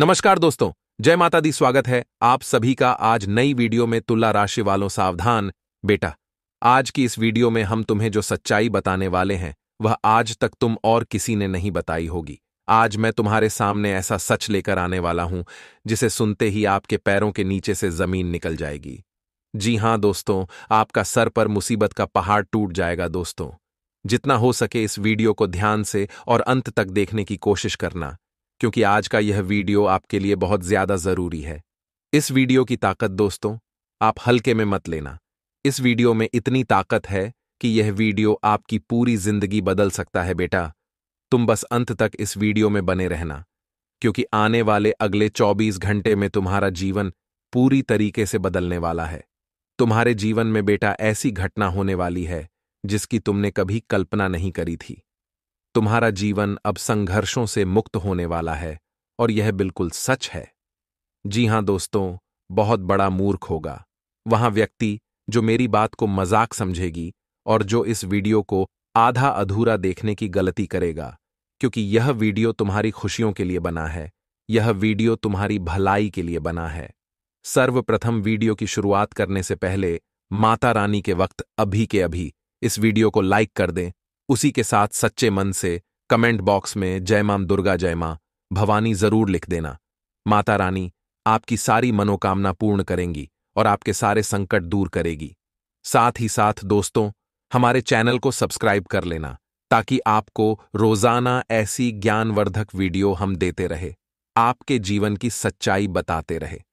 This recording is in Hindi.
नमस्कार दोस्तों जय माता दी स्वागत है आप सभी का आज नई वीडियो में तुला राशि वालों सावधान बेटा आज की इस वीडियो में हम तुम्हें जो सच्चाई बताने वाले हैं वह आज तक तुम और किसी ने नहीं बताई होगी आज मैं तुम्हारे सामने ऐसा सच लेकर आने वाला हूं जिसे सुनते ही आपके पैरों के नीचे से जमीन निकल जाएगी जी हां दोस्तों आपका सर पर मुसीबत का पहाड़ टूट जाएगा दोस्तों जितना हो सके इस वीडियो को ध्यान से और अंत तक देखने की कोशिश करना क्योंकि आज का यह वीडियो आपके लिए बहुत ज्यादा जरूरी है इस वीडियो की ताकत दोस्तों आप हल्के में मत लेना इस वीडियो में इतनी ताकत है कि यह वीडियो आपकी पूरी जिंदगी बदल सकता है बेटा तुम बस अंत तक इस वीडियो में बने रहना क्योंकि आने वाले अगले 24 घंटे में तुम्हारा जीवन पूरी तरीके से बदलने वाला है तुम्हारे जीवन में बेटा ऐसी घटना होने वाली है जिसकी तुमने कभी कल्पना नहीं करी थी तुम्हारा जीवन अब संघर्षों से मुक्त होने वाला है और यह बिल्कुल सच है जी हां दोस्तों बहुत बड़ा मूर्ख होगा वहां व्यक्ति जो मेरी बात को मजाक समझेगी और जो इस वीडियो को आधा अधूरा देखने की गलती करेगा क्योंकि यह वीडियो तुम्हारी खुशियों के लिए बना है यह वीडियो तुम्हारी भलाई के लिए बना है सर्वप्रथम वीडियो की शुरुआत करने से पहले माता रानी के वक्त अभी के अभी इस वीडियो को लाइक कर दें उसी के साथ सच्चे मन से कमेंट बॉक्स में जय माम दुर्गा जय मां भवानी जरूर लिख देना माता रानी आपकी सारी मनोकामना पूर्ण करेंगी और आपके सारे संकट दूर करेगी साथ ही साथ दोस्तों हमारे चैनल को सब्सक्राइब कर लेना ताकि आपको रोजाना ऐसी ज्ञानवर्धक वीडियो हम देते रहे आपके जीवन की सच्चाई बताते रहे